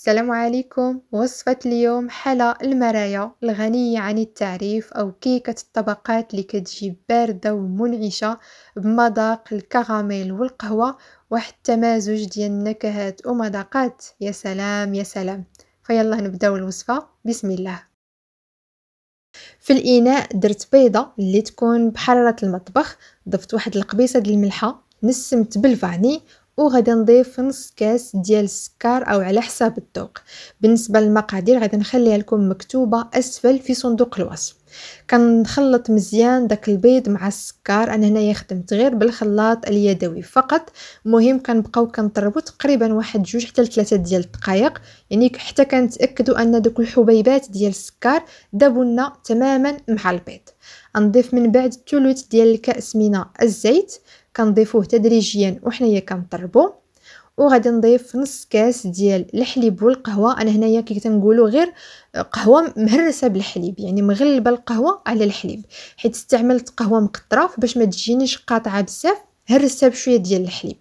السلام عليكم وصفة اليوم حلا المرايا الغنية عن التعريف أو كيكة الطبقات اللي كتجي باردة ومنعشة بمذاق الكراميل والقهوة واحد التمازج ديال النكهات ومذاقات يا سلام يا سلام فيلا نبداو الوصفة بسم الله في الإناء درت بيضة اللي تكون بحرارة المطبخ ضفت واحد القبيصة ديال الملحة نسمت بالفاني وغادي نضيف نص كاس ديال السكر او على حساب الذوق بالنسبه للمقادير غادي نخليها لكم مكتوبه اسفل في صندوق الوصف كنخلط مزيان داك البيض مع السكر انا هنايا خدمت غير بالخلاط اليدوي فقط مهم كنبقاو كنطربو تقريبا واحد جوج حتى لثلاثه ديال الدقائق يعني حتى كنتاكدوا ان دوك الحبيبات ديال السكر دابوا لنا تماما مع البيض نضيف من بعد ثلث ديال الكاس من الزيت كنضيفوه تدريجيا وحنايا كنطربو وغادي نضيف نص كاس ديال الحليب والقهوه انا هنايا كي كنقولوا غير قهوه مهرسه بالحليب يعني مغلبه القهوه على الحليب حيت استعملت قهوه مقطره باش ما تجينيش قاطعه بزاف هرسها بشويه ديال الحليب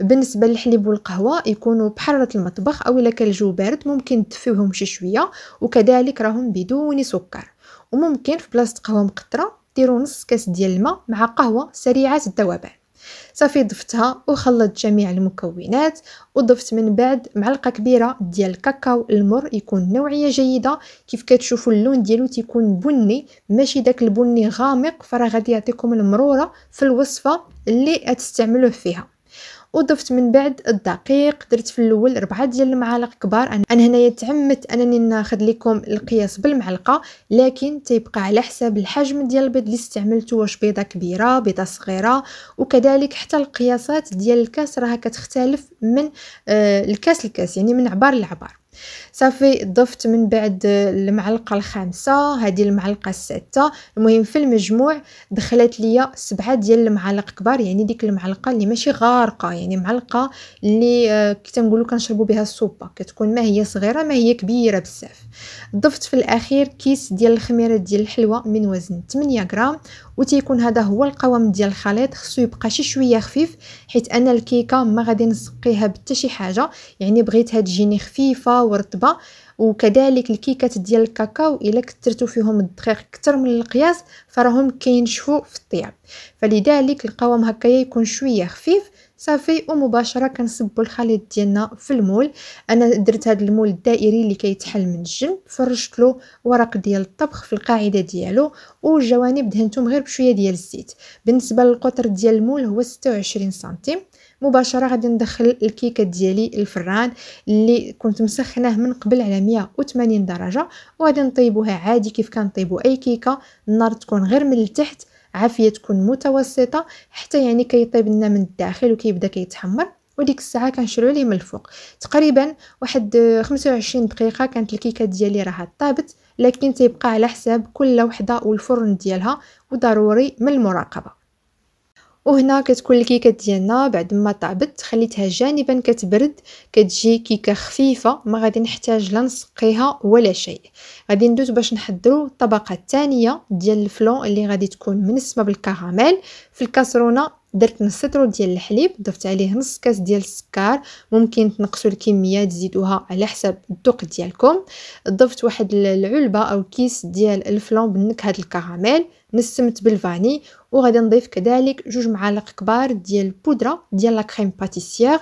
بالنسبه للحليب والقهوه يكونوا بحراره المطبخ او الا كان الجو بارد ممكن تدفيوهم شي شويه وكذلك راهم بدون سكر وممكن في بلاصه قهوه مقطره ديروا نص كاس ديال الماء مع قهوه سريعه الذوبان صافي ضفتها وخلطت جميع المكونات وضفت من بعد معلقه كبيره ديال الكاكاو المر يكون نوعيه جيده كيف كتشوفوا اللون ديالو تيكون بني ماشي داك البني غامق فراه غادي يعطيكم المروره في الوصفه اللي تستعملوه فيها وضفت من بعد الدقيق درت في الاول ربعة ديال المعالق كبار انا هنايا تعمدت انني ناخذ لكم القياس بالمعلقه لكن تيبقى على حساب الحجم ديال البيض اللي استعملته واش بيضه كبيره بيضه صغيره وكذلك حتى القياسات ديال الكاس راها كتختلف من آه، الكاس لكاس يعني من عبار لعبار صافي ضفت من بعد المعلقه الخامسه هذه المعلقه السادسه المهم في المجموع دخلت ليا سبعه ديال المعالق كبار يعني ديك المعلقه اللي ماشي غارقه يعني معلقه اللي آه، كنقولوا كنشربوا بها السوبا كتكون ما هي صغيره ما هي كبيره بزاف ضفت في الاخير كيس ديال الخميره ديال الحلوه من وزن 8 غرام وتيكون هذا هو القوام ديال الخليط خصو يبقى شي شويه خفيف حيت انا الكيكه ما غادي نسقيها بتا شي حاجه يعني بغيتها تجيني خفيفه والرطبه وكذلك الكيكات ديال الكاكاو الا كثرتو فيهم الدقيق اكثر من القياس فراهم كينشفوا في الطياب فلذلك القوام هكايا يكون شويه خفيف صافي ومباشره كنصبوا الخليط ديالنا في المول انا درت هذا المول الدائري اللي كيتحل من الجنب فرشت له ورق ديال الطبخ في القاعده ديالو والجوانب دهنتهم غير بشويه ديال الزيت بالنسبه للقطر ديال المول هو 26 سنتيم مباشره غادي ندخل الكيكه ديالي الفران اللي كنت مسخناه من قبل على 180 درجه وغادي نطيبوها عادي كيف كنطيبوا اي كيكه النار تكون غير من التحت عافيه تكون متوسطه حتى يعني كيطيب لنا من الداخل وكيبدا كيتحمر وديك الساعه كنشعلو ليه من الفوق تقريبا واحد 25 دقيقه كانت الكيكه ديالي راه طابت لكن تيبقى على حساب كل وحده والفرن ديالها وضروري من المراقبه وهنا كتكون الكيكه ديالنا بعد ما طابت خليتها جانبا كتبرد كتجي كيكه خفيفه ما غادي نحتاج لا نسقيها ولا شيء غادي ندوز باش نحضروا الطبقه الثانيه ديال الفلون اللي غادي تكون منسمه بالكراميل في الكاسرونه درت نص سطرو ديال الحليب ضفت عليه نص كاس ديال السكر ممكن تنقصوا الكميه تزيدوها على حسب الذوق ديالكم ضفت واحد العلبه او كيس ديال الفلون بنكهه الكراميل نسمت بالفاني وغادي نضيف كذلك جوج معالق كبار ديال البودره ديال لا كريم باتيسيير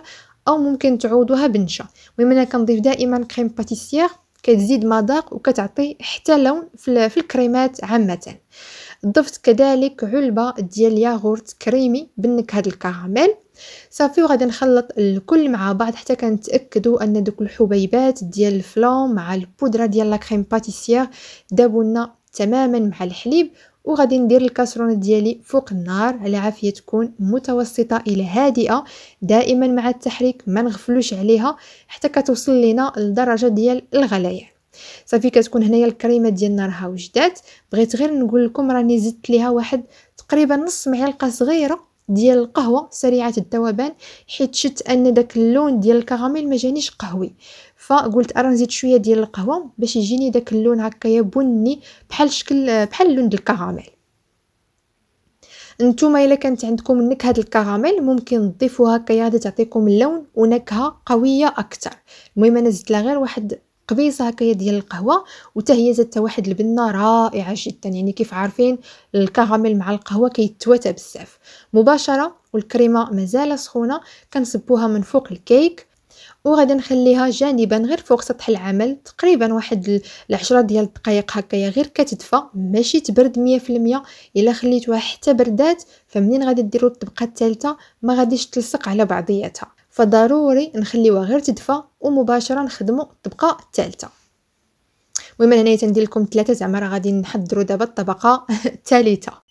او ممكن تعوضوها بنشا المهم انا كنضيف دائما كريم باتيسيير كتزيد مذاق وكتعطي حتى لون في الكريمات عامه ضفت كذلك علبه ديال ياغورت كريمي بنكهه الكراميل صافي وغادي نخلط الكل مع بعض حتى كنتاكدوا ان دوك الحبيبات ديال الفلون مع البودره ديال لا كريم باتيسيير دابوا لنا تماما مع الحليب وغادي ندير الكاسرونه ديالي فوق النار على عافيه تكون متوسطه الى هادئه دائما مع التحريك ما نغفلوش عليها حتى كتوصل لينا لدرجه ديال الغليان صافي كتكون هنايا الكريمه ديالنا راها وجدات بغيت غير نقول لكم راني زدت ليها واحد تقريبا نص معلقه صغيره ديال القهوه سريعه الذوبان حيت شفت ان داك اللون ديال الكراميل ما جانيش قهوي فقلت ارا نزيد شويه ديال القهوه باش يجيني داك اللون هكايا بني بحال شكل بحال لون ديال الكراميل نتوما الا كانت عندكم نكهه الكراميل ممكن تضيفوها هكايا غادي تعطيكم اللون ونكهه قويه اكثر المهم انا زدت لها غير واحد قبيصه هكايا ديال القهوه وتا هي زادت واحد البنه رائعه جدا يعني كيف عارفين الكراميل مع القهوه كيتواتى بزاف مباشره والكريمه مازال سخونه كنصبوها من فوق الكيك وغادي نخليها جانبا غير فوق سطح العمل تقريبا واحد العشرة ديال الدقائق هكايا غير كتدفى ماشي تبرد مية الا خليتوها حتى بردات فمنين غادي ديروا الطبقه الثالثه ما غاديش تلصق على بعضياتها فضروري نخليوها غير تدفى ومباشره نخدمو الطبقه الثالثه المهم انا هنايا تندير لكم ثلاثه زعما راه غادي نحضروا دابا الطبقه الثالثه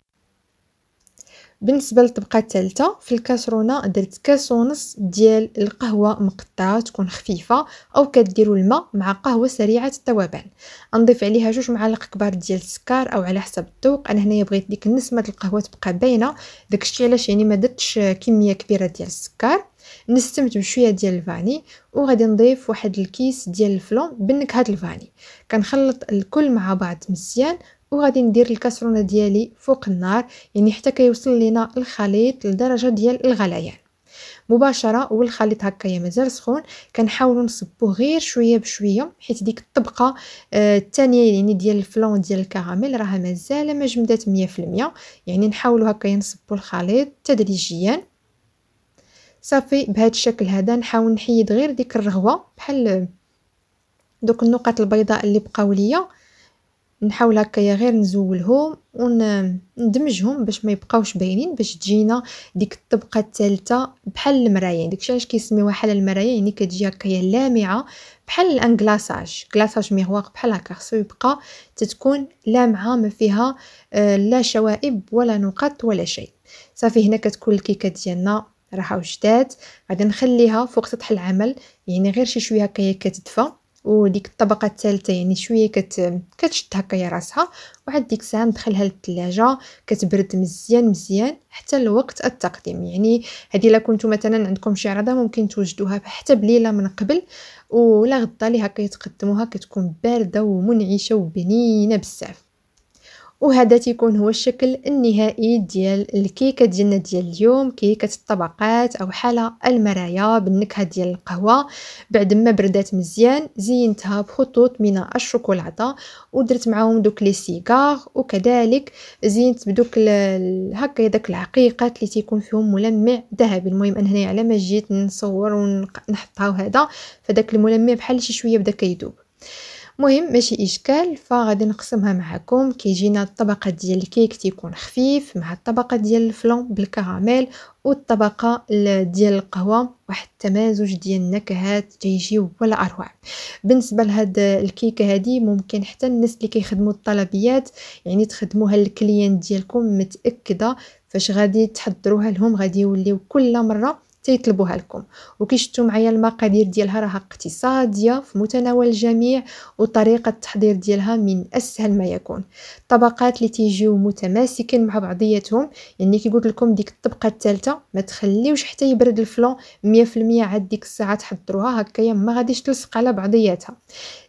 بالنسبه للطبقه الثالثه في الكاسرونه درت كاس ونص ديال القهوه مقطعه تكون خفيفه او كديروا الماء مع قهوه سريعه التوابل نضيف عليها جوج معالق كبار ديال السكر او على حسب الذوق انا هنايا بغيت ديك النسمه القهوه تبقى باينه داكشي علاش يعني ما درتش كميه كبيره ديال السكر نستمت بشويه ديال الفاني وغادي نضيف واحد الكيس ديال الفلون بنكهه الفاني كنخلط الكل مع بعض مزيان وغادي ندير الكسرونه ديالي فوق النار يعني حتى كيوصل لينا الخليط لدرجه ديال الغليان مباشره والخليط هكايا مازال سخون كنحاولوا نصبوه غير شويه بشويه حيت ديك الطبقه الثانيه آه يعني ديال الفلون ديال الكراميل راها مازال ما جمدات 100% يعني نحاولوا هكايا نصبوا الخليط تدريجيا صافي بهذا الشكل هذا نحاول نحيد غير ديك الرغوه بحال دوك النقط البيضاء اللي بقاو ليا نحاول هكايا غير نزولهم وندمجهم باش ما يبقاوش باينين باش تجينا ديك الطبقه الثالثه بحال المرايه ديك داكشي علاش كيسميوها حل المرايه يعني كتجي هكايا لامعه بحال الانكلاصاج كلاساج ميغواغ بحال هكا خصو يبقى تتكون لامعه ما فيها آه، لا شوائب ولا نقط ولا شيء صافي هنا كتكون الكيكه ديالنا راه وجدات غادي نخليها فوق سطح العمل يعني غير شي شويه هكايا كتدفى وديك الطبقه الثالثه يعني شويه كت كتشد هكايا راسها وعاد ديك الساعه ندخلها للثلاجه كتبرد مزيان مزيان حتى لوقت التقديم يعني هذه الا كنتو مثلا عندكم شي عرضه ممكن توجدوها حتى بليله من قبل ولا غدا لي هكا يتقدموها كتكون بارده ومنعشه وبنينه بزاف وهذا تيكون هو الشكل النهائي ديال الكيكه ديالنا ديال اليوم كيكه الطبقات او حاله المرايا بالنكهه ديال القهوه بعد ما بردات مزيان زينتها بخطوط من الشوكولاته ودرت معاهم دوك لي سيغار وكذلك زينت بدوك هكا داك العقيقات اللي تيكون فيهم ملمع ذهبي المهم انا هنايا على ما جيت نصور ونحطها وهذا فداك الملمع بحال شي شويه بدا كيذوب مهم ماشي اشكال فغادي نقسمها معكم كيجينا الطبقه ديال الكيك تيكون خفيف مع الطبقه ديال الفلون بالكراميل والطبقه ديال القهوه واحد التمازج ديال النكهات تيجي ولا اروع بالنسبه لهاد الكيكه هادي ممكن حتى الناس اللي كيخدموا الطلبيات يعني تخدموها للكليان ديالكم متاكده فاش غادي تحضروها لهم غادي يوليو كل مره تيطلبوها لكم وكي شفتوا معايا المقادير ديالها راها اقتصاديه في متناول الجميع وطريقه التحضير ديالها من اسهل ما يكون الطبقات اللي تيجيو متماسكين مع بعضياتهم يعني كي قلت لكم ديك الطبقه الثالثه ما تخليوش حتى يبرد الفلون 100% عاد ديك الساعه تحضروها هكايا ما غاديش تلصق على بعضياتها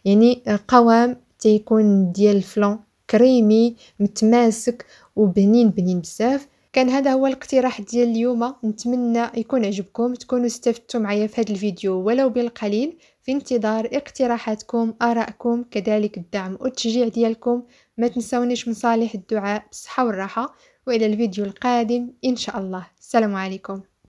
يعني قوام تيكون ديال الفلون كريمي متماسك وبنين بنين بزاف كان هذا هو الاقتراح ديال اليوم نتمنى يكون عجبكم تكونوا استفدتم معايا في هذا الفيديو ولو بالقليل في انتظار اقتراحاتكم آرائكم كذلك الدعم والتشجيع ديالكم ما تنسونيش من صالح الدعاء بالصحة والراحة وإلى الفيديو القادم إن شاء الله السلام عليكم